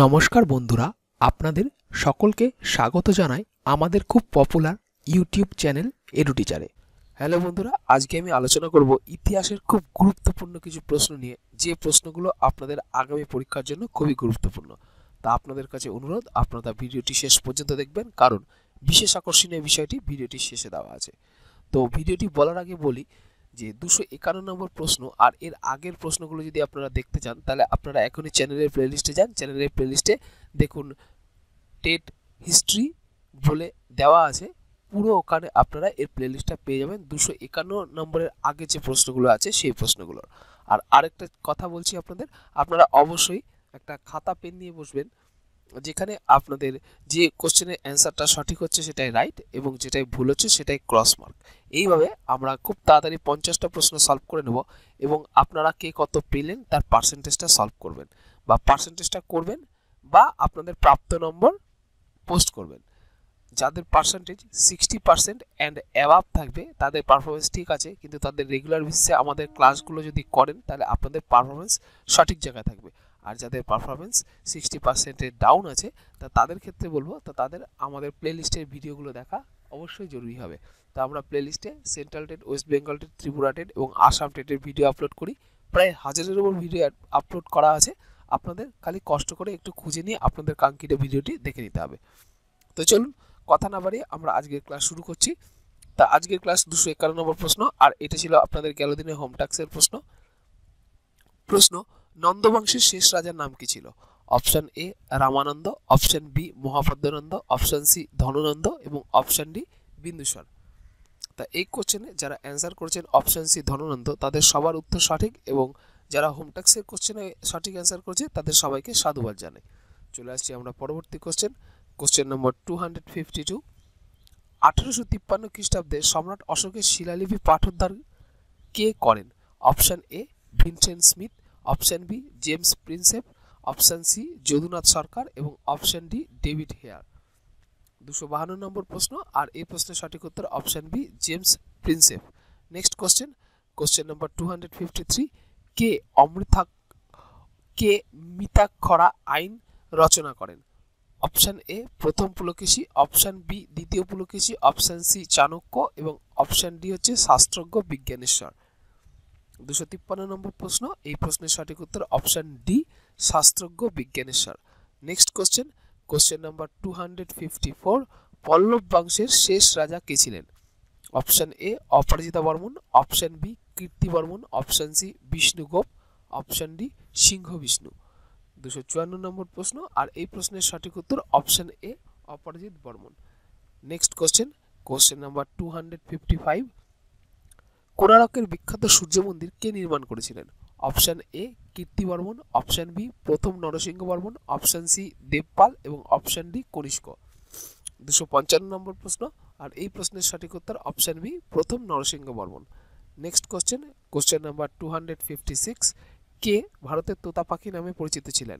নমস্কার বন্ধুরা আপনাদের সকলকে স্বাগত জানাই আমাদের খুব পপুলার ইউটিউব চ্যানেল এডু টিচারে হ্যালো বন্ধুরা আজকে আমি আলোচনা করব ইতিহাসের খুব গুরুত্বপূর্ণ কিছু প্রশ্ন নিয়ে যে প্রশ্নগুলো আপনাদের আগামী পরীক্ষার জন্য খুবই গুরুত্বপূর্ণ তা আপনাদের কাছে অনুরোধ আপনারা ভিডিওটি শেষ পর্যন্ত দেখবেন কারণ বিশেষ আকর্ষণীয় বিষয়টি ভিডিওটি শেষে দেওয়া আছে তো ভিডিওটি বলার আগে বলি যে দুশো একান্ন নম্বর প্রশ্ন আর এর আগের প্রশ্নগুলো যদি আপনারা দেখতে চান তাহলে আপনারা এখনই চ্যানেলের প্লেলিস্টে যান চ্যানেলের প্লেলিস্টে দেখুন টেট হিস্ট্রি বলে দেওয়া আছে পুরো ওখানে আপনারা এর প্লেলিস্টটা পেয়ে যাবেন দুশো একান্ন নম্বরের আগে যে প্রশ্নগুলো আছে সেই প্রশ্নগুলোর আর আরেকটা কথা বলছি আপনাদের আপনারা অবশ্যই একটা খাতা পেন নিয়ে বসবেন যেখানে আপনাদের যে কোশ্চেনের অ্যান্সারটা সঠিক হচ্ছে সেটাই রাইট এবং যেটাই ভুল হচ্ছে সেটাই ক্রস মার্ক এইভাবে আমরা খুব তাড়াতাড়ি পঞ্চাশটা প্রশ্ন সলভ করে নেব এবং আপনারা কে কত পেলেন তার পার্সেন্টেজটা সলভ করবেন বা পার্সেন্টেজটা করবেন বা আপনাদের প্রাপ্ত নম্বর পোস্ট করবেন যাদের percentage sixty percent and above থাকবে তাদের পারফরমেন্স ঠিক আছে কিন্তু তাদের রেগুলার বিশ্বে আমাদের ক্লাসগুলো যদি করেন তাহলে আপনাদের পারফরমেন্স সঠিক জায়গায় থাকবে আর যাদের পারফরমেন্স সিক্সটি পার্সেন্টের ডাউন আছে তা তাদের ক্ষেত্রে বলবো তা তাদের আমাদের প্লেলিস্টের ভিডিওগুলো দেখা অবশ্যই জরুরি হবে তো আমরা প্লেলিস্টে central TET West Bengal TET Tripura TET এবং আসাম টেটের ভিডিও আপলোড করি প্রায় হাজারের ওপর ভিডিও আপলোড করা আছে আপনাদের খালি কষ্ট করে একটু খুঁজে নিয়ে আপনাদের কাঙ্ক্ষিত ভিডিওটি দেখে নিতে হবে তো চলুন কথা না বাড়িয়ে আমরা আজকের ক্লাস শুরু করছি তা আজকের ক্লাস দুশো একান্ন নম্বর প্রশ্ন আর এটা ছিল আপনাদের গেল দিনের হোম টাক্সের প্রশ্ন প্রশ্ন নন্দবংশের শেষ রাজার নাম কি ছিল option A Ramananda option B Mahapadmananda option C Dhanananda এবং অপশান ডি বিন্দুসর তা এই কোশ্চেনে যারা অ্যান্সার করেছেন অপশন সি ধনানন্দ তাদের সবার উত্তর সঠিক এবং যারা হোমটাক্সের কোশ্চেনে সঠিক অ্যান্সার করেছে তাদের সবাইকে সাধুবাদ জানাই চলে আসছি আমরা পরবর্তী question question number two hundred fifty two আঠারোশো তিপ্পান্ন খ্রিস্টাব্দে সম্রাট অশোকের শিলালিপি পাঠোদ্ধার কে করেন option A Vincent Smith option B James Prinsep option C Jadunath Sarkar এবং অপশান ডি ডেভিড হেয়ার দুশো বাহান্ন নম্বর প্রশ্ন আর এই প্রশ্নের সঠিক উত্তর option B James Prinsep next question question number two hundred fifty three কে অমৃতা কে মিতাক্ষরা আইন রচনা করেন অপশান এ প্রথম পুলকেশী অপশান বি দ্বিতীয় পুলকেশী অপশান সি চাণক্য এবং অপশান ডি হচ্ছে শাস্ত্রজ্ঞ বিজ্ঞানেশ্বর দুশো তিপ্পান্ন নম্বর প্রশ্ন এই প্রশ্নের সঠিক উত্তর অপশান ডি শাস্ত্রজ্ঞ Vijnaneshwara next question question number two hundred fifty four Pallava বংশের শেষ রাজা কে ছিলেন option A Aparajita Varman option B Kirti Varman option C Vishnugopa option D Simha Vishnu দুশো চুয়ান্ন নম্বর প্রশ্ন আর এই প্রশ্নের সঠিক উত্তর option A Aparajita Varman next question question number two hundred fifty five কোনারকের বিখ্যাত সূর্য মন্দির কে নির্মাণ করেছিলেন option A Kirti Varman option B প্রথম নরসিংহ বর্মন অপশান সি দেবপাল এবং অপশান ডি কনিষ্ক দুশো পঞ্চান্ন নম্বর প্রশ্ন আর এই প্রশ্নের সঠিক উত্তর অপশান বি প্রথম Narasimha Varman next question question number two hundred fifty six কে ভারতের তোতা পাখি নামে পরিচিত ছিলেন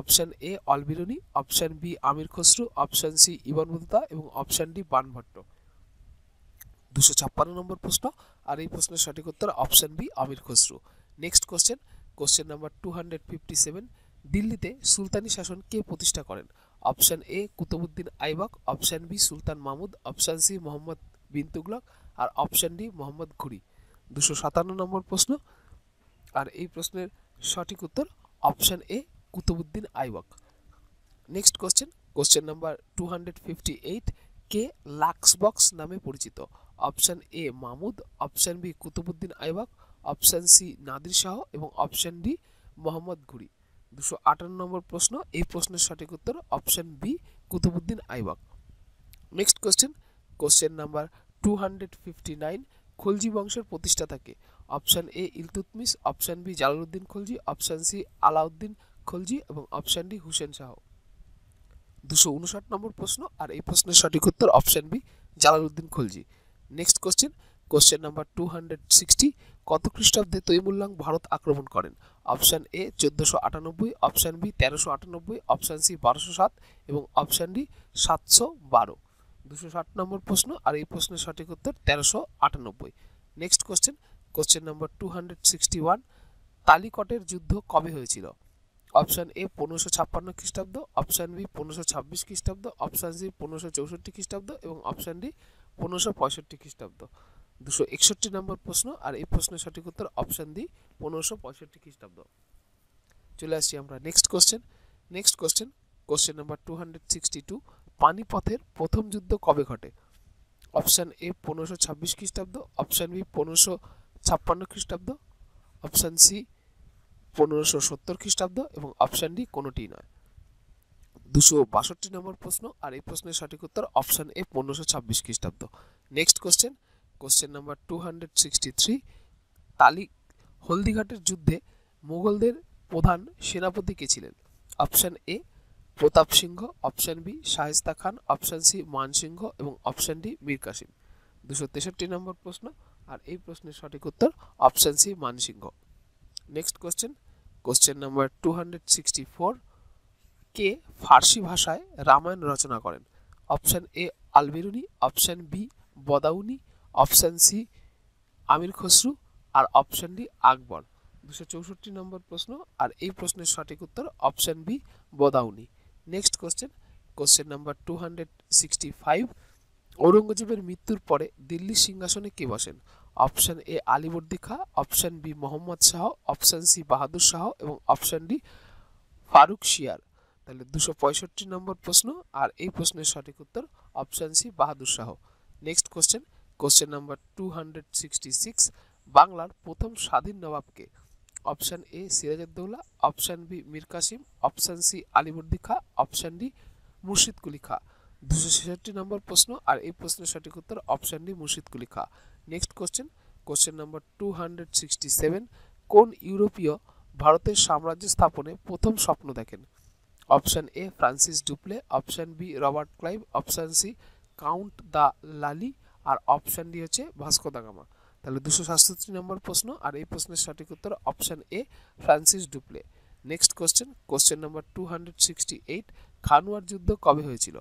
option A Alberuni option B Amir Khusrau option C Ibn মুদতা এবং অপশান ডি বানভট্ট দুশো ছাপ্পান্ন নম্বর প্রশ্ন আর এই প্রশ্নের সঠিক উত্তর option B Amir Khusrau next question question number two hundred fifty seven দিল্লিতে সুলতানি শাসন কে প্রতিষ্ঠা করেন option A Qutbuddin Aibak option B Sultan Mahmud option C Mohammad bin Tughlaq আর অপশান ডি মোহাম্মদ ঘুরি দুশো সাতান্ন নম্বর প্রশ্ন আর এই প্রশ্নের সঠিক উত্তর option A Qutbuddin Aibak next question question number two hundred fifty eight কে লাক্সবক্স নামে পরিচিত option A Mahmud option B Qutbuddin Aibak option C Nadir Shah এবং অপশান ডি মোহাম্মদ ঘুরি দুশো আটান্ন নম্বর প্রশ্ন এই প্রশ্নের সঠিক উত্তর option B Qutbuddin Aibak next question question number two hundred fifty nine Khalji বংশের প্রতিষ্ঠা থাকে option A Iltutmish option B Jalaluddin Khalji option C Alauddin Khalji এবং অপশান ডি হুসেন শাহ দুশো উনষাট নম্বর প্রশ্ন আর এই প্রশ্নের সঠিক উত্তর option B Jalaluddin Khalji next question question number two hundred sixty কত খ্রিস্টাব্দে তৈমুল্লাং ভারত আক্রমণ করেন অপশান এ চোদ্দোশো আটানব্বই অপশান বি তেরোশো আটানব্বই অপশান সি বারোশো সাত এবং অপশান ডি সাতশো বারো দুশো ষাট নম্বর প্রশ্ন আর এই প্রশ্নের সঠিক উত্তর তেরোশো আটানব্বই next question question number two hundred sixty one তালিকটের যুদ্ধ কবে হয়েছিল অপশান এ পনেরোশো ছাপ্পান্ন খ্রিস্টাব্দ অপশান বি পনেরোশো ছাব্বিশ খ্রিস্টাব্দ অপশান সি পনেরোশো চৌষট্টি খ্রিস্টাব্দ এবং অপশান ডি পনেরোশো পঁয়ষট্টি খ্রিস্টাব্দ দুশো একষট্টি নম্বর প্রশ্ন আর এই প্রশ্নের সঠিক উত্তর অপশান ডি পনেরোশো পঁয়ষট্টি খ্রিস্টাব্দ চলে আসছি আমরা next question next question question number two hundred sixty two পানিপথের প্রথম যুদ্ধ কবে ঘটে অপশান এ পনেরোশো ছাব্বিশ খ্রিস্টাব্দ অপশান বি পনেরোশো ছাপ্পান্ন খ্রিস্টাব্দ অপশান সি পনেরোশো সত্তর খ্রিস্টাব্দ এবং অপশান ডি কোনোটি নয় দুশো বাষট্টি নম্বর প্রশ্ন আর এই প্রশ্নের সঠিক উত্তর অপশান এ পনেরোশো ছাব্বিশ খ্রিস্টাব্দ next question question number two hundred sixty three তালি হলদিঘাটের যুদ্ধে মোগলদের প্রধান সেনাপতি কে ছিলেন option A Pratap Singh option B Shaista Khan option C Man Singh এবং অপশান ডি মীর কাসিম দুশো তেষট্টি নম্বর প্রশ্ন আর এই প্রশ্নের সঠিক উত্তর option C Man Singh next question question number two hundred sixty four কে ফার্সি ভাষায় রামায়ণ রচনা করেন option A Alberuni option B Badauni option C Amir Khusrau আর অপশান ডি আকবর দুশো চৌষট্টি নম্বর প্রশ্ন আর এই প্রশ্নের সঠিক উত্তর option B Badauni next question question number two hundred sixty five ঔরঙ্গজেবের মৃত্যুর পরে দিল্লির সিংহাসনে কে বসেন option A Alivardi Khan option B Mohammad Shah option C Bahadur Shah এবং অপশান ডি ফারুক শিয়ার তাহলে দুশো পঁয়ষট্টি নম্বর প্রশ্ন আর এই প্রশ্নের সঠিক উত্তর option C Bahadur Shah next question question number two hundred sixty six বাংলার প্রথম স্বাধীন নবাবকে option A Sirajuddaulah option B Mir Qasim option C Alivardi Khan option D Murshid Quli খা দুশো ছেষট্টি নম্বর প্রশ্ন আর এই প্রশ্নের সঠিক উত্তর option D Murshid Quli Khan next question question number two hundred sixty seven কোন ইউরোপীয় ভারতের সাম্রাজ্য স্থাপনে প্রথম স্বপ্ন দেখেন option A Francis Dupleix option B Robert Clive option C Count de Lally আর অপশান ডি হচ্ছে ভাস্কো দাগামা তাহলে দুশো সাতষট্টি নম্বর প্রশ্ন আর এই প্রশ্নের সঠিক উত্তর option A Francis Dupleix next question question number two hundred sixty eight খানুয়ার যুদ্ধ কবে হয়েছিল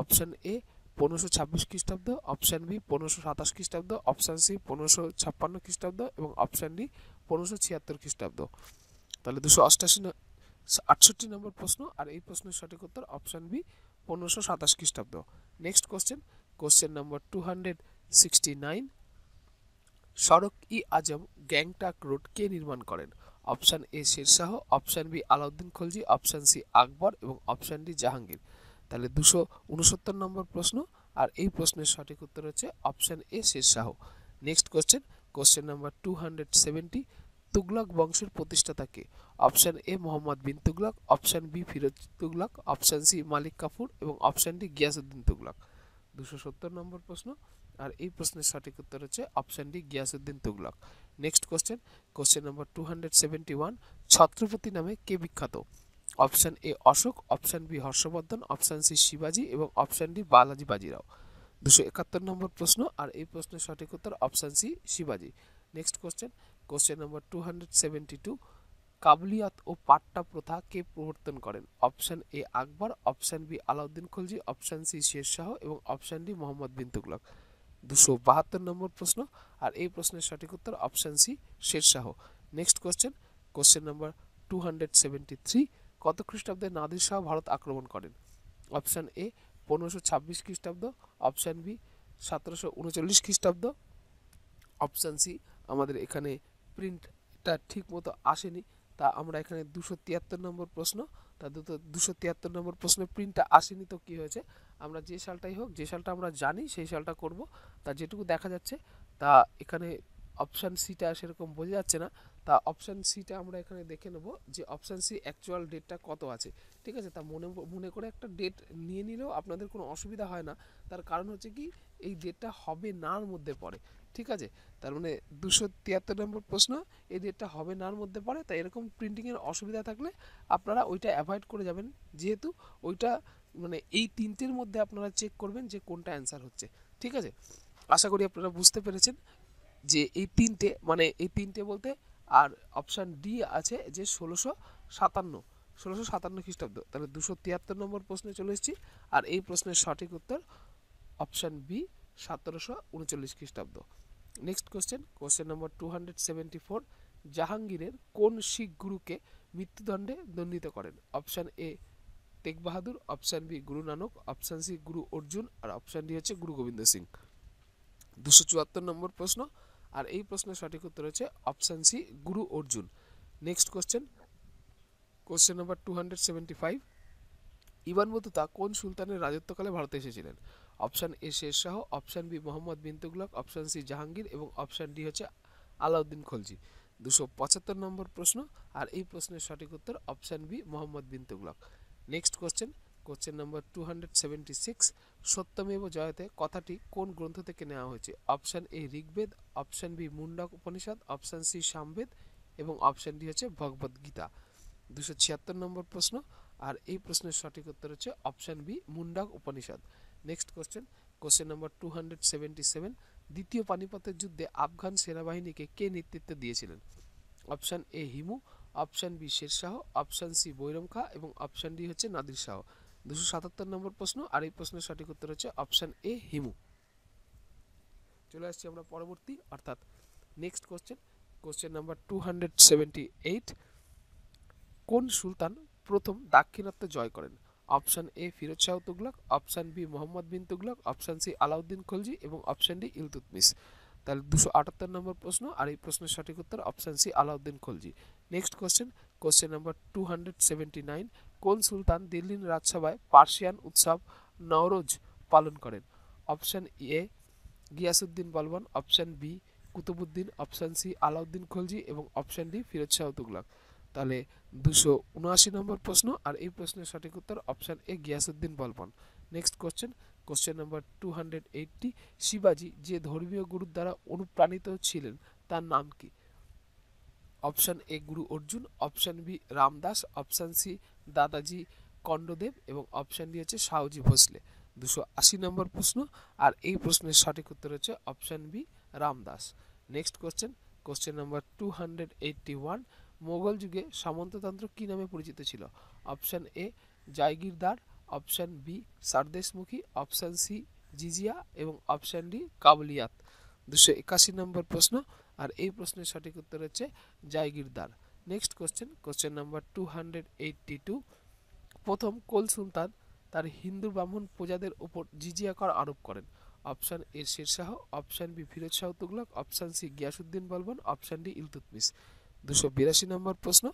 অপশান এ পনেরোশো ছাব্বিশ খ্রিস্টাব্দ অপশান বি পনেরোশো সাতাশ খ্রিস্টাব্দ অপশান সি পনেরোশো ছাপ্পান্ন খ্রিস্টাব্দ এবং অপশান ডি পনেরোশো ছিয়াত্তর খ্রিস্টাব্দ তাহলে দুশো অষ্টাশি আটষট্টি নম্বর প্রশ্ন আর এই প্রশ্নের সঠিক উত্তর অপশান বি পনেরোশো সাতাশ খ্রিস্টাব্দ next question question number two hundred sixty nine সড়ক ই আজম গ্যাংটাক রোড কে নির্মাণ করেন option A Sher Shah option B Alauddin Khalji option C Akbar এবং অপশান ডি জাহাঙ্গীর তাহলে দুশো উনসত্তর নম্বর প্রশ্ন আর এই প্রশ্নের সঠিক উত্তর হচ্ছে option A Sher Shah next question question number two hundred seventy Tughlaq বংশের প্রতিষ্ঠা থাকে option A Mohammad bin Tughlaq option B Firoz Tughlaq option C Malik Kafur এবং অপশান ডি গিয়াসুদ্দিন তুগলক দুশো সত্তর নম্বর প্রশ্ন আর এই প্রশ্নের সঠিক উত্তর হচ্ছে option D Ghiyasuddin Tughlaq next question question number two hundred seventy one Chhatrapati নামে কে বিখ্যাত option A Ashoka option B Harshavardhana option C শিবাজি এবং অপশান ডি বালাজি বাজিরাও দুশো একাত্তর নম্বর প্রশ্ন আর এই প্রশ্নের সঠিক উত্তর অপশান সি শিবাজি next question question number two hundred seventy two কাবুলিয়াত ও পাট্টা প্রথা কে প্রবর্তন করেন option A Akbar option B Alauddin Khilji option C Sher Shah এবং অপশান ডি মোহাম্মদ বিন তুগলক দুশো বাহাত্তর নম্বর প্রশ্ন আর এই প্রশ্নের সঠিক উত্তর option C Sher Shah next question question number two hundred seventy three কত খ্রিস্টাব্দে নাদির শাহ ভারত আক্রমণ করেন অপশান এ পনেরোশো ছাব্বিশ খ্রিস্টাব্দ অপশান বি সতেরোশো উনচল্লিশ খ্রিস্টাব্দ অপশান সি আমাদের এখানে প্রিন্টটা ঠিক মতো আসেনি তা আমরা এখানে দুশো তিয়াত্তর নম্বর প্রশ্ন তা দুটো দুশো তিয়াত্তর নম্বর প্রশ্নে প্রিন্টটা আসেনি তো কী হয়েছে আমরা যে সালটাই হোক যে সালটা আমরা জানি সেই সালটা করব তা যেটুকু দেখা যাচ্ছে তা এখানে অপশান সিটা সেরকম বোঝা যাচ্ছে না তা অপশান সিটা আমরা এখানে দেখে নেব যে অপশান সি অ্যাকচুয়াল ডেটটা কত আছে ঠিক আছে তা মনে মনে করে একটা ডেট নিয়ে নিলেও আপনাদের কোনো অসুবিধা হয় না তার কারণ হচ্ছে কি এই ডেটটা হবে নার মধ্যে পড়ে ঠিক আছে তার মানে দুশো তিয়াত্তর নম্বর প্রশ্ন এই ডেটটা হবে নার মধ্যে পড়ে তাই এরকম প্রিন্টিংয়ের অসুবিধা থাকলে আপনারা ওইটা অ্যাভয়েড করে যাবেন যেহেতু ওইটা মানে এই তিনটের মধ্যে আপনারা চেক করবেন যে কোনটা অ্যান্সার হচ্ছে ঠিক আছে আশা করি আপনারা বুঝতে পেরেছেন যে এই তিনটে মানে এই তিনটে বলতে আর অপশান ডি আছে যে ষোলোশো সাতান্ন ষোলোশো সাতান্ন খ্রিস্টাব্দ তাহলে দুশো তিয়াত্তর নম্বর প্রশ্নে চলে এসেছি আর এই প্রশ্নের সঠিক উত্তর অপশান বি সতেরোশো উনচল্লিশ খ্রিস্টাব্দ next question question number two hundred seventy four জাহাঙ্গীরের কোন শিখ গুরুকে মৃত্যুদণ্ডে দণ্ডিত করেন option A Tegh Bahadur option B Guru Nanak option C Guru Arjun R option D হচ্ছে গুরু গোবিন্দ সিং দুশো চুয়াত্তর নম্বর প্রশ্ন আর এই প্রশ্নের সঠিক উত্তর হচ্ছে option C Guru Arjun next question question number two hundred seventy five Ibn Battuta কোন সুলতানের রাজত্বকালে ভারতে এসেছিলেন option A Sher Shah option B Muhammad bin Tughlaq option C Jahangir এবং অপশান ডি হচ্ছে আলাউদ্দিন খলজি দুশো পঁচাত্তর নম্বর প্রশ্ন আর এই প্রশ্নের সঠিক উত্তর option B Muhammad bin Tughlaq next question question number two hundred seventy six সত্যমেব জয়তে কথাটি কোন গ্রন্থ থেকে নেওয়া হয়েছে option A Rigveda option B Mundaka Upanishad option C Samaveda এবং অপশান ডি হচ্ছে ভগবদ্গীতা দুশো ছিয়াত্তর নম্বর প্রশ্ন আর এই প্রশ্নের সঠিক উত্তর হচ্ছে option B Mundaka Upanishad next question question number two hundred seventy seven দ্বিতীয় পানিপথের যুদ্ধে আফগান সেনাবাহিনীকে কে নেতৃত্ব দিয়েছিলেন option A Hemu option B Sher Shah option C Bairam Khan এবং অপশান ডি হচ্ছে নাদির শাহ দুশো সাতাত্তর নম্বর প্রশ্ন আর এই প্রশ্নের সঠিক উত্তর হচ্ছে অপশান এ হিমু চলে আসছি আমরা পরবর্তী অর্থাৎ next question question number two hundred seventy eight কোন সুলতান প্রথম দাক্ষিণাত্য জয় করেন option A Firoz Shah Tughlaq option B Muhammad bin Tughlaq option C Alauddin Khalji এবং অপশান ডি ইলতুতমিস তাহলে দুশো আটাত্তর নম্বর প্রশ্ন আর এই প্রশ্নের সঠিক উত্তর option C Alauddin Khilji next question question number two hundred nine কোন সুলতান দিল্লির রাজসভায় পার্সিয়ান উৎসব নওরোজ পালন করেন option A Ghiyasuddin Balban option B Qutbuddin option C Alauddin Khalji এবং অপশান ডি ফিরোজ শাহ তুগলক তাহলে দুশো উনআশি নম্বর প্রশ্ন আর এই প্রশ্নের সঠিক উত্তর option A Ghiyasuddin Balban next question question number two hundred eighty শিবাজি যে ধর্মীয় গুরুর দ্বারা অনুপ্রাণিত ছিলেন তার নাম কি option A Guru Arjun option B Ramdas option C Dadaji Konddev এবং অপশান ডি হচ্ছে সাউজি ভোসলে দুশো আশি নম্বর প্রশ্ন আর এই প্রশ্নের সঠিক উত্তর হচ্ছে option B Ramdas next question question number two hundred eighty one Mughal যুগে সামন্ততন্ত্র কী নামে পরিচিত ছিল অপশান এ জায়গিরদার অপশান বি সারদেশমুখী অপশান সি জিজিয়া এবং অপশান ডি কাবলিয়াত দুশো একাশি নম্বর প্রশ্ন আর এই প্রশ্নের সঠিক উত্তর হচ্ছে জায়গিরদার next question question number two hundred eighty two প্রথম কোল সুলতান তার হিন্দু ব্রাহ্মণ প্রজাদের ওপর জিজিয়া কর আরোপ করেন option A Sher Shah option B Firoz Shah Tughlaq option C Ghiyasuddin Balban option D Iltutmish দুশো বিরাশি নম্বর প্রশ্ন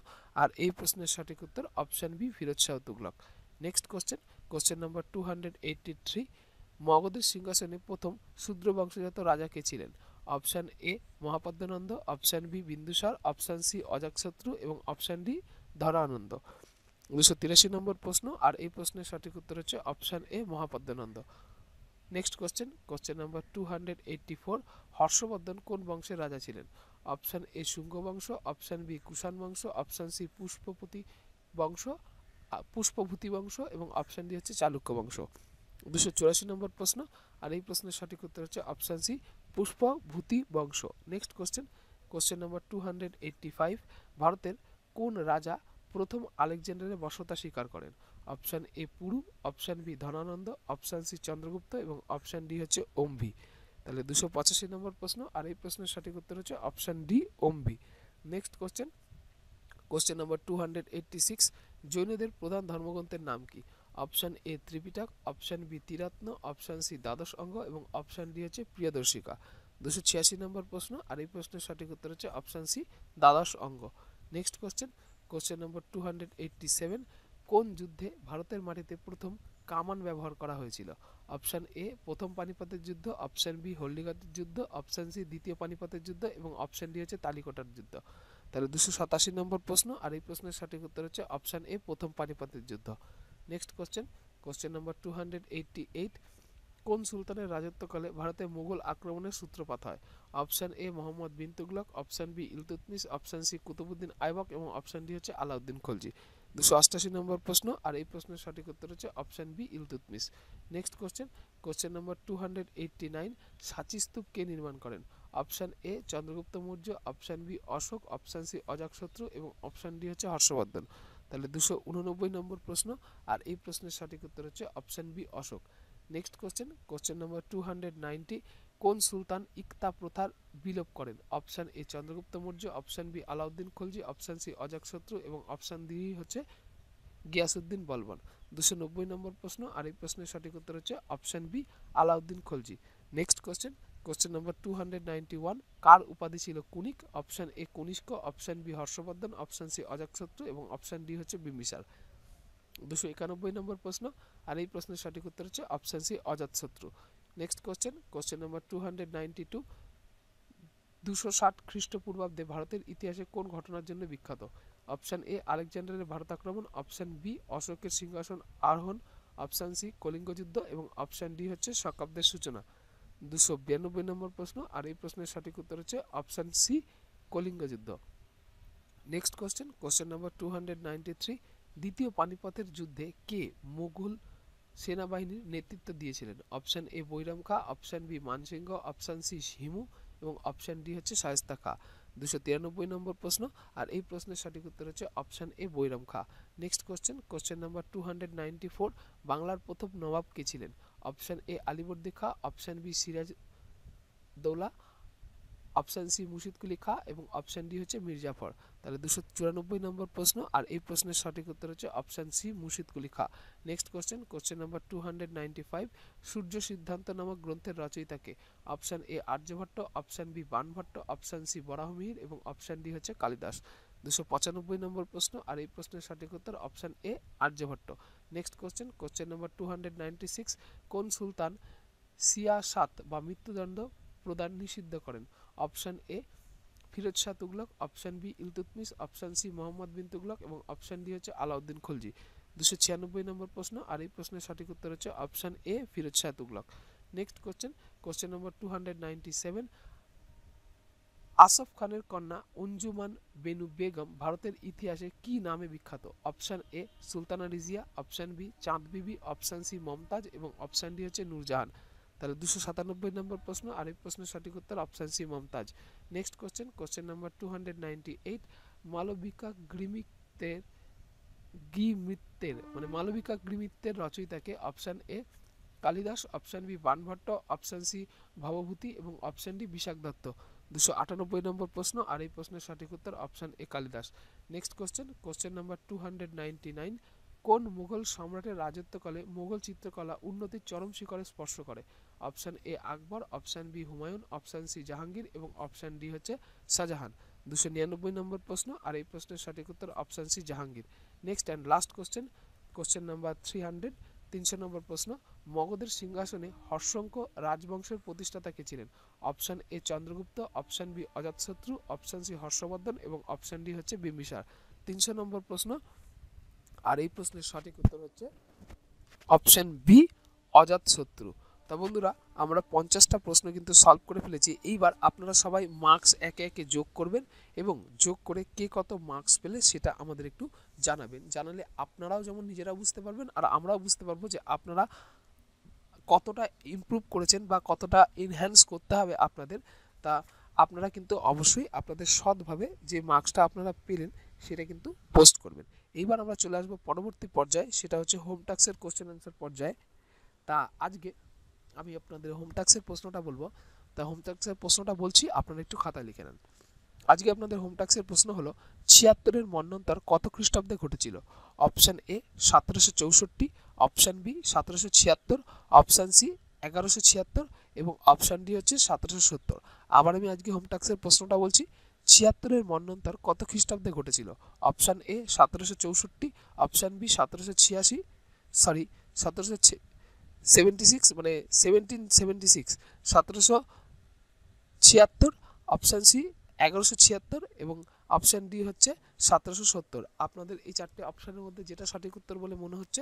আর এই প্রশ্নের সঠিক উত্তর option B Firoz Shah Tughlaq next question question number two hundred three মগধের সিংহাসনে প্রথম শূদ্র বংশজাত রাজা কে ছিলেন option A Mahapadmananda option B Bindusara option C Ajatashatru এবং অপশান ডি ধরানন্দ দুশো তিরাশি নম্বর প্রশ্ন আর এই প্রশ্নের সঠিক উত্তর হচ্ছে option A Mahapadmananda next question question number two hundred eighty four Harshavardhana কোন বংশের রাজা ছিলেন অপশান এ শুঙ্গ বংশ অপশান বি কুষাণ বংশ অপশান সি পুষ্পপতি বংশ পুষ্পভূতি বংশ এবং অপশান ডি হচ্ছে চালুক্য বংশ দুশো চুরাশি নম্বর প্রশ্ন আর এই প্রশ্নের সঠিক উত্তর হচ্ছে অপশান সি পুষ্পভূতি বংশ next question question number two hundred eighty five ভারতের কোন রাজা প্রথম আলেকজান্ডারের বসতা স্বীকার করেন option A Puru option B Dhanananda option C Chandragupta এবং অপশান ডি হচ্ছে অম্ভি তাহলে দুশো পঁচাশি নম্বর প্রশ্ন আর এই প্রশ্নের সঠিক উত্তর হচ্ছে অপশান ডি ওম্বি next question question number two hundred eighty six জৈনদের প্রধান ধর্মগ্রন্থের নাম কি option A Tripitaka option B Triratna option C দ্বাদশ অঙ্গ এবং অপশান ডি হচ্ছে প্রিয়দর্শিকা দুশো ছিয়াশি নম্বর প্রশ্ন আর এই প্রশ্নের সঠিক উত্তর হচ্ছে অপশান সি দ্বাদশ অঙ্গ next question question number two hundred eighty seven কোন যুদ্ধে ভারতের মাটিতে প্রথম কামান ব্যবহার করা হয়েছিল অপশান এ প্রথম পানিপথের যুদ্ধ অপশান বি হল্ডিগতের যুদ্ধ অপশান সি দ্বিতীয় পানিপথের যুদ্ধ এবং অপশান ডি হচ্ছে তালিকোটার যুদ্ধ তাহলে দুশো সাতাশি নম্বর প্রশ্ন আর এই প্রশ্নের সঠিক উত্তর হচ্ছে অপশান এ প্রথম পানিপথের যুদ্ধ next question question number two hundred eighty eight কোন সুলতানের রাজত্বকালে ভারতে মুঘল আক্রমণের সূত্রপাত হয় option A Mohammad bin Tughlaq option B Iltutmish option C Qutbuddin Aibak এবং অপশান ডি হচ্ছে আলাউদ্দিন খলজি দুশো অষ্টাশি নম্বর প্রশ্ন আর এই প্রশ্নের সঠিক উত্তর হচ্ছে option B Iltutmish next question question number two hundred eighty nine সাচিস্তূপ কে নির্মাণ করেন option A Chandragupta Maurya option B Ashoka option C Ajatashatru এবং অপশান ডি হচ্ছে হর্ষবর্ধন তাহলে দুশো উননব্বই নম্বর প্রশ্ন আর এই প্রশ্নের সঠিক উত্তর হচ্ছে option B Ashoka next question question number two hundred ninety কোন সুলতান ইকতা প্রথার বিলোপ করেন option A Chandragupta Maurya option B Alauddin Khalji option C Ajatashatru এবং অপশান ডি হচ্ছে গিয়াসউদ্দিন বলবন দুশো নব্বই নম্বর প্রশ্ন আর এই প্রশ্নের সঠিক উত্তর হচ্ছে option B Alauddin Khilji next question question number two hundred ninety one কার উপাধি ছিল Kunika option A Kanishka option B Harshavardhana option C Ajatashatru এবং অপশান ডি হচ্ছে বিম্বিসার দুশো একানব্বই নম্বর প্রশ্ন আর এই প্রশ্নের সঠিক উত্তর হচ্ছে option C Ajatashatru next question question number two hundred ninety two দুশো ষাট খ্রিস্টপূর্বাব্দে ভারতের ইতিহাসে কোন ঘটনার জন্য বিখ্যাত অপশান এ আলেকজান্ডারের ভারত আক্রমণ অপশান বি অশোকের সিংহাসন আরোহণ অপশান সি কলিঙ্গ যুদ্ধ এবং অপশান ডি হচ্ছে শকাব্দের সূচনা দুশো বিরানব্বই নম্বর প্রশ্ন আর এই প্রশ্নের সঠিক উত্তর হচ্ছে অপশান সি কলিঙ্গ যুদ্ধ next question question number two hundred ninety three দ্বিতীয় পানিপথের যুদ্ধে কে মুঘল সেনাবাহিনীর নেতৃত্ব দিয়েছিলেন option A Bairam Khan option B Mansingh option C Hemu এবং অপশন ডি হচ্ছে শায়স্তা খা দুশো তিরানব্বই নম্বর প্রশ্ন আর এই প্রশ্নের সঠিক উত্তর হচ্ছে option A Bairam Khan next question question number two hundred ninety four বাংলার প্রথম নবাব কে ছিলেন option A Alivardi Khan option B Siraj Daula option C মুর্শিদকে লেখা এবং অপশান ডি হচ্ছে মির্জাফর তাহলে দুশো চুরানব্বই নম্বর প্রশ্ন আর এই প্রশ্নের সঠিক উত্তর হচ্ছে অপশান সি মুর্শিদকে Khan next question question number two hundred ninety five Surya Siddhanta নামক গ্রন্থের রচয়িতাকে option A Aryabhata option B Banabhatta option C Varahamihira এবং অপশান ডি হচ্ছে কালিদাস দুশো পঁচানব্বই নম্বর প্রশ্ন আর এই প্রশ্নের সঠিক উত্তর option A Aryabhata next question question number two hundred ninety six কোন সুলতান সিয়াসাত বা মৃত্যুদণ্ড প্রদান নিষিদ্ধ করেন option A Firoz Shah Tughlaq option B Iltutmish option C Mohammad bin Tughlaq এবং অপশান ডি হচ্ছে আলাউদ্দিন খলজি দুশো ছিয়ানব্বই নম্বর প্রশ্ন আর এই প্রশ্নের সঠিক উত্তর হচ্ছে option A Firoz Shah Tughlaq next question question number two Asaf খানের কন্যা অঞ্জুমান বেনু বেগম ভারতের ইতিহাসে কি নামে বিখ্যাত option A Sultana Razia option B Chand Bibi option C Mumtaz এবং অপশান ডি হচ্ছে নূরজাহান তাহলে দুশো সাতানব্বই নম্বর প্রশ্ন আর এই প্রশ্নের সঠিক উত্তর option C Mumtaz next question question number two hundred ninety eight Malavika গ্রিমিকদের গিমিত্তের মানে মালবিকা গ্রিমিত্তের রচয়িতাকে option A Kalidasa option B Banabhatta option C Bhavabhuti এবং অপশান ডি বিশাখ দত্ত দুশো আটানব্বই নম্বর প্রশ্ন আর এই প্রশ্নের সঠিক উত্তর option A Kalidasa next question question number two hundred ninety nine কোন মুঘল সম্রাটের রাজত্বকালে মুঘল চিত্রকলা উন্নতির চরম শিখরে স্পর্শ করে option A Akbar option B Humayun option C Jahangir এবং অপশান ডি হচ্ছে শাহজাহান দুশো নিরানব্বই নম্বর প্রশ্ন আর এই প্রশ্নের সঠিক উত্তর option C Jahangir next and last question question number three hundred তিনশো নম্বর প্রশ্ন মগধের সিংহাসনে হর্ষঙ্ক রাজবংশের প্রতিষ্ঠাতা কে ছিলেন option A Chandragupta option B Ajatashatru option C Harshavardhana এবং অপশান ডি হচ্ছে বিম্বিসার তিনশো নম্বর প্রশ্ন আর এই প্রশ্নের সঠিক উত্তর হচ্ছে অপশান বি অজাতশত্রু তা বন্ধুরা আমরা পঞ্চাশটা প্রশ্ন কিন্তু সলভ করে ফেলেছি এইবার আপনারা সবাই মার্কস একে একে যোগ করবেন এবং যোগ করে কে কত মার্কস পেলে সেটা আমাদের একটু জানাবেন জানালে আপনারাও যেমন নিজেরা বুঝতে পারবেন আর আমরাও বুঝতে পারবো যে আপনারা কতটা ইমপ্রুভ করেছেন বা কতটা এনহ্যান্স করতে হবে আপনাদের তা আপনারা কিন্তু অবশ্যই আপনাদের সৎভাবে যে মার্কসটা আপনারা পেলেন সেটা কিন্তু পোস্ট করবেন এইবার আমরা চলে আসবো পরবর্তী পর্যায়ে সেটা হচ্ছে হোম টাক্সের কোশ্চেন অ্যান্সার পর্যায়ে তা আজকে আমি আপনাদের হোম ট্যাক্সের প্রশ্নটা বলবো তা হোম ট্যাক্সের প্রশ্নটা বলছি আপনারা একটু খাতা লিখে নেন আজকে আপনাদের হোম ট্যাক্সের প্রশ্ন হলো ছিয়াত্তরের মন্নন্তর কত খ্রিস্টাব্দে ঘটেছিল অপশান এ সতেরোশো চৌষট্টি অপশান বি সতেরোশো ছিয়াত্তর অপশান সি এগারোশো ছিয়াত্তর এবং অপশান ডি হচ্ছে সতেরোশো সত্তর আবার আমি আজকে হোম ট্যাক্সের প্রশ্নটা বলছি ছিয়াত্তরের মন্নন্তর কত খ্রিস্টাব্দে ঘটেছিল অপশান এ সতেরোশো চৌষট্টি অপশান বি সতেরোশো ছিয়াশি সরি সতেরোশো সেভেন্টি সিক্স মানে সেভেনটিন সেভেন্টি সিক্স সতেরোশো ছিয়াত্তর অপশান সি এগারোশো ছিয়াত্তর এবং অপশান ডি হচ্ছে সতেরোশো সত্তর আপনাদের এই চারটে অপশানের মধ্যে যেটা সঠিক উত্তর বলে মনে হচ্ছে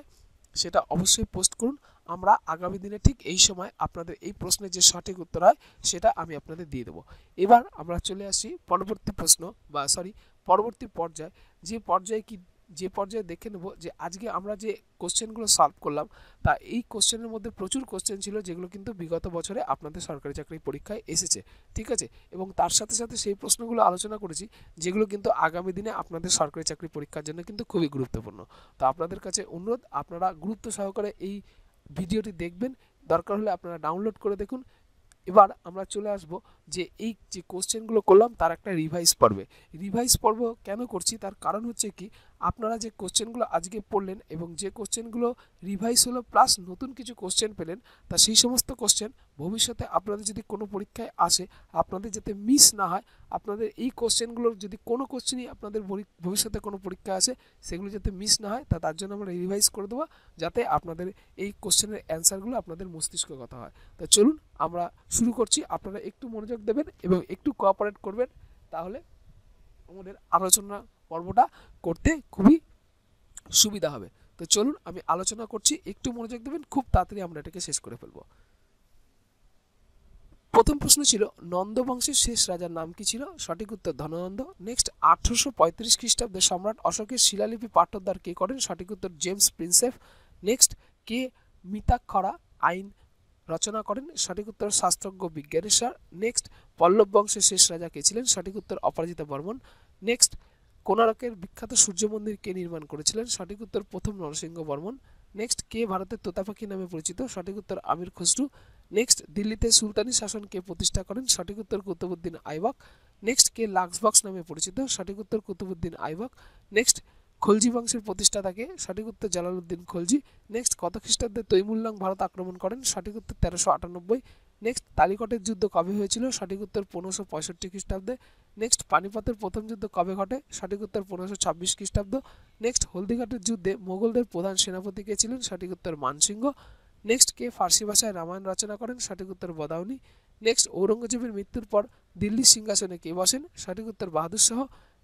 সেটা অবশ্যই পোস্ট করুন আমরা আগামী দিনে ঠিক এই সময় আপনাদের এই প্রশ্নের যে সঠিক উত্তর হয় সেটা আমি আপনাদের দিয়ে দেবো এবার আমরা চলে আসি পরবর্তী প্রশ্ন বা সরি পরবর্তী পর্যায়ে যে পর্যায়ে কি যে পর্যায়ে দেখে নেব যে আজকে আমরা যে কোশ্চেনগুলো সলভ করলাম তা এই কোশ্চেনের মধ্যে প্রচুর কোশ্চেন ছিল যেগুলো কিন্তু বিগত বছরে আপনাদের সরকারি চাকরির পরীক্ষায় এসেছে ঠিক আছে এবং তার সাথে সাথে সেই প্রশ্নগুলো আলোচনা করেছি যেগুলো কিন্তু আগামী দিনে আপনাদের সরকারি চাকরি পরীক্ষার জন্য কিন্তু খুবই গুরুত্বপূর্ণ তো আপনাদের কাছে অনুরোধ আপনারা গুরুত্ব সহকারে এই ভিডিওটি দেখবেন দরকার হলে আপনারা ডাউনলোড করে দেখুন এবার আমরা চলে আসবো যে এই যে কোশ্চেনগুলো করলাম তার একটা রিভাইজ পর্বে রিভাইজ পর্ব কেন করছি তার কারণ হচ্ছে কি আপনারা যে কোশ্চেনগুলো আজকে পড়লেন এবং যে কোশ্চেনগুলো রিভাইজ হলো প্লাস নতুন কিছু কোশ্চেন পেলেন তা সেই সমস্ত কোশ্চেন ভবিষ্যতে আপনাদের যদি কোনো পরীক্ষায় আসে আপনাদের যাতে মিস না হয় আপনাদের এই কোশ্চেনগুলোর যদি কোনো কোশ্চেনই আপনাদের ভবিষ্যতে কোনো পরীক্ষা আসে সেগুলো যাতে মিস না হয় তা তার জন্য আমরা রিভাইজ করে দেবো যাতে আপনাদের এই কোশ্চেনের অ্যান্সারগুলো আপনাদের কথা হয় তা চলুন আমরা শুরু করছি আপনারা একটু মনোযোগ মনোযোগ দেবেন এবং একটু কোঅপারেট করবেন তাহলে আমাদের আলোচনা পর্বটা করতে খুবই সুবিধা হবে তো চলুন আমি আলোচনা করছি একটু মনোযোগ দেবেন খুব তাড়াতাড়ি আমরা এটাকে শেষ করে ফেলবো প্রথম প্রশ্ন ছিল নন্দবংশের শেষ রাজার নাম কি ছিল সঠিক উত্তর ধননন্দ নেক্সট আঠারোশো পঁয়ত্রিশ খ্রিস্টাব্দে সম্রাট অশোকের শিলালিপি পাঠোদ্ধার কে করেন সঠিক উত্তর জেমস প্রিন্সেফ নেক্সট কে মিতাক্ষরা আইন রচনা করেন সঠিক উত্তর শাস্ত্রজ্ঞ বিজ্ঞানী স্যার নেক্সট পল্লব বংশের শেষ রাজা কে ছিলেন সঠিক উত্তর অপরাজিতা বর্মন নেক্সট কোনারকের বিখ্যাত সূর্য মন্দির কে নির্মাণ করেছিলেন সঠিক উত্তর প্রথম নরসিংহ বর্মন নেক্সট কে ভারতের তোতাপাখি নামে পরিচিত সঠিক উত্তর আমির খসরু নেক্সট দিল্লিতে সুলতানি শাসনকে প্রতিষ্ঠা করেন সঠিক উত্তর কুতুবুদ্দিন আইবক নেক্সট কে লাক্সবক্স নামে পরিচিত সঠিক উত্তর কুতুবুদ্দিন আইবক নেক্সট খলজি বংশের প্রতিষ্ঠাতাকে সঠিক উত্তর জালালউদ্দিন খলজি নেক্সট কত খ্রিস্টাব্দে তৈমুল্লাং ভারত আক্রমণ করেন সঠিক উত্তর তেরোশো আটানব্বই নেক্সট তালিকটের যুদ্ধ কবে হয়েছিল সঠিক উত্তর পনেরোশো পঁয়ষট্টি খ্রিস্টাব্দে নেক্সট পানিপথের প্রথম যুদ্ধ কবে ঘটে সঠিক উত্তর পনেরোশো ছাব্বিশ খ্রিস্টাব্দ নেক্সট হলদিঘাটের যুদ্ধে মোগলদের প্রধান সেনাপতি কে ছিলেন সঠিক উত্তর মানসিংহ নেক্সট কে ফার্সি ভাষায় রামায়ণ রচনা করেন সঠিক উত্তর বদাউনি নেক্সট ঔরঙ্গজেবের মৃত্যুর পর দিল্লির সিংহাসনে কে বসেন সঠিক উত্তর বাহাদুর শাহ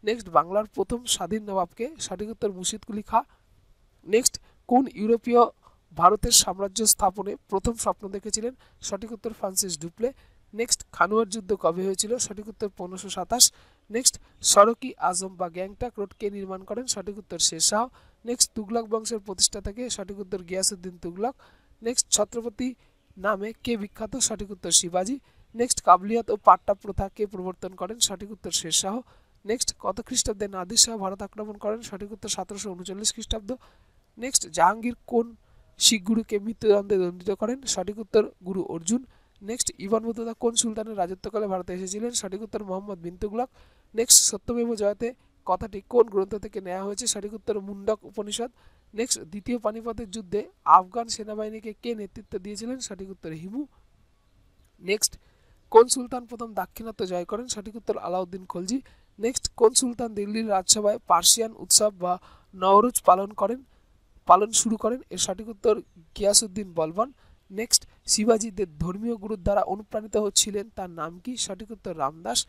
নেক্সট বাংলার প্রথম স্বাধীন নবাবকে সঠিক উত্তর মুর্শিদ কুলি খা নেক্সট কোন ইউরোপীয় ভারতের সাম্রাজ্য স্থাপনে প্রথম স্বপ্ন দেখেছিলেন সঠিক উত্তর ফ্রান্সিস ডুপ্লে নেক্সট খানুয়ার যুদ্ধ কবে হয়েছিল সঠিক উত্তর পনেরোশো সাতাশ নেক্সট সরকি আজম বা গ্যাংটাক রোড কে নির্মাণ করেন সঠিক উত্তর শেরশাহ নেক্সট তুগলক বংশের প্রতিষ্ঠাতাকে সঠিক উত্তর গিয়াসুদ্দিন তুগলক নেক্সট ছত্রপতি নামে কে বিখ্যাত সঠিক উত্তর শিবাজি নেক্সট কাবলিয়াত ও পাট্টা প্রথা কে প্রবর্তন করেন সঠিক উত্তর শেরশাহ নেক্সট কত খ্রিস্টাব্দে নাদির শাহ ভারত আক্রমণ করেন সঠিক উত্তর সতেরোশো উনচল্লিশ খ্রিস্টাব্দ নেক্সট জাহাঙ্গীর কোন শিখ গুরুকে মৃত্যুদণ্ডে দণ্ডিত করেন সঠিক উত্তর গুরু অর্জুন নেক্সট ইভান মুদ্রা কোন সুলতানের রাজত্বকালে ভারতে এসেছিলেন সঠিক উত্তর মোহাম্মদ বিন নেক্সট সত্যমেব জয়তে কথাটি কোন গ্রন্থ থেকে নেওয়া হয়েছে সঠিক উত্তর মুন্ডক উপনিষদ নেক্সট দ্বিতীয় পানিপথের যুদ্ধে আফগান সেনাবাহিনীকে কে নেতৃত্ব দিয়েছিলেন সঠিক উত্তর হিমু নেক্সট কোন সুলতান প্রথম দাক্ষিণাত্য জয় করেন সঠিক উত্তর আলাউদ্দিন খলজি নেক্সট কোন সুলতান দিল্লির রাজসভায় পার্সিয়ান উৎসব বা নওরোজ পালন করেন পালন শুরু করেন এর সঠিক উত্তর গিয়াসুদ্দিন বলবান নেক্সট শিবাজিদের ধর্মীয় গুরুর দ্বারা অনুপ্রাণিত হচ্ছিলেন তার নাম কি সঠিক উত্তর রামদাস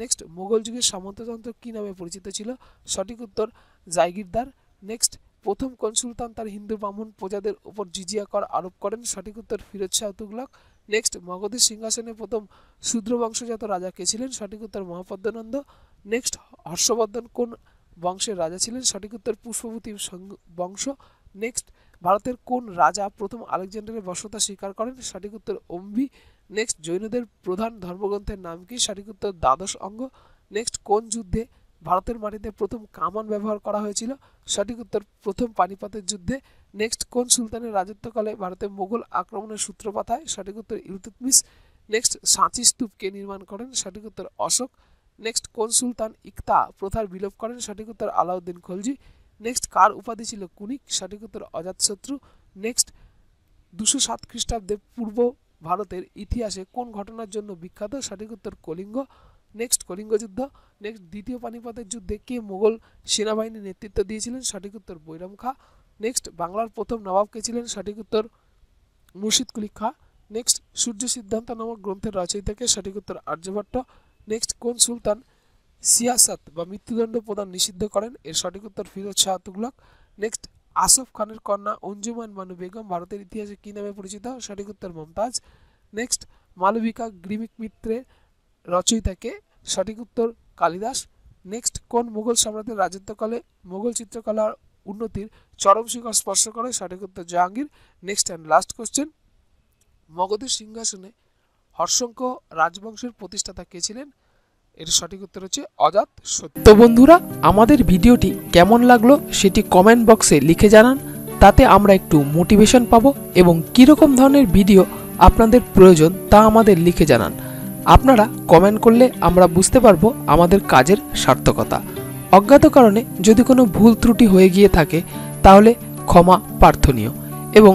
নেক্সট মোগল যুগের সামন্ততন্ত্র কী নামে পরিচিত ছিল সঠিক উত্তর জাগিরদার নেক্সট প্রথম কোন সুলতান তার হিন্দু ব্রাহ্মণ প্রজাদের উপর জিজিয়া কর আরোপ করেন সঠিক উত্তর ফিরোজ শাহ তুগলক নেক্সট মগধের সিংহাসনে প্রথম শূদ্র বংশজাত রাজা কে ছিলেন সঠিক উত্তর মহাপদ্মনন্দ নেক্সট হর্ষবর্ধন কোন বংশের রাজা ছিলেন সঠিক উত্তর পুষ্পবতী বংশ নেক্সট ভারতের কোন রাজা প্রথম আলেকজান্ডারের বসতা স্বীকার করেন সঠিক উত্তর অম্বি নেক্সট জৈনদের প্রধান ধর্মগ্রন্থের নাম কি সঠিক উত্তর দ্বাদশ অঙ্গ নেক্সট কোন যুদ্ধে ভারতের মাটিতে প্রথম কামান ব্যবহার করা হয়েছিল সঠিক উত্তর প্রথম পানিপথের যুদ্ধে নেক্সট কোন সুলতানের রাজত্বকালে ভারতের মোগল আক্রমণের সূত্রপাত হয় সঠিক উত্তর ইলতুতমিস নেক্সট সাঁচি কে নির্মাণ করেন সঠিক উত্তর অশোক নেক্সট কোন সুলতান ইকতা প্রথার বিলোপ করেন সঠিক উত্তর আলাউদ্দিন খলজি নেক্সট কার উপাধি ছিল কুনিক সঠিক উত্তর অজাতশত্রু নেক্সট দুশো সাত খ্রিস্টাব্দে পূর্ব ভারতের ইতিহাসে কোন ঘটনার জন্য বিখ্যাত সঠিক উত্তর কলিঙ্গ নেক্সট কলিঙ্গ যুদ্ধ নেক্সট দ্বিতীয় পানিপথের যুদ্ধে কে মোগল সেনাবাহিনী নেতৃত্ব দিয়েছিলেন সঠিক উত্তর বৈরাম খা নেক্সট বাংলার প্রথম নবাব কে ছিলেন সঠিক উত্তর মুর্শিদ কুলি খা নেক্সট সূর্য সিদ্ধান্ত নামক গ্রন্থের রচয়িতাকে সঠিক উত্তর আর্যভট্ট নেক্সট কোন সুলতান সিয়াসাত বা মৃত্যুদণ্ড প্রদান নিষিদ্ধ করেন এর সঠিক উত্তর ফিরোজ শাহ তুগলক নেক্সট আসফ খানের কন্যা অঞ্জুমান বানু বেগম ভারতের ইতিহাসে কী নামে পরিচিত সঠিক উত্তর মমতাজ নেক্সট মালবিকা গ্রিমিক মিত্রের রচয়িতাকে সঠিক উত্তর কালিদাস নেক্সট কোন মুঘল সাম্রাজ্যের রাজত্বকালে মুঘল চিত্রকলার উন্নতির চরম শিখর স্পর্শ করে সঠিক উত্তর Jahangir next and last question মগধের সিংহাসনে হর্ষঙ্ক রাজবংশের প্রতিষ্ঠাতা কে ছিলেন এর সঠিক উত্তর হচ্ছে অজাত সত্য তো বন্ধুরা আমাদের ভিডিওটি কেমন লাগলো সেটি কমেন্ট বক্সে লিখে জানান তাতে আমরা একটু মোটিভেশন পাবো এবং কীরকম ধরনের ভিডিও আপনাদের প্রয়োজন তা আমাদের লিখে জানান আপনারা কমেন্ট করলে আমরা বুঝতে পারবো আমাদের কাজের সার্থকতা অজ্ঞাত কারণে যদি কোনো ভুল ত্রুটি হয়ে গিয়ে থাকে তাহলে ক্ষমা প্রার্থনীয় এবং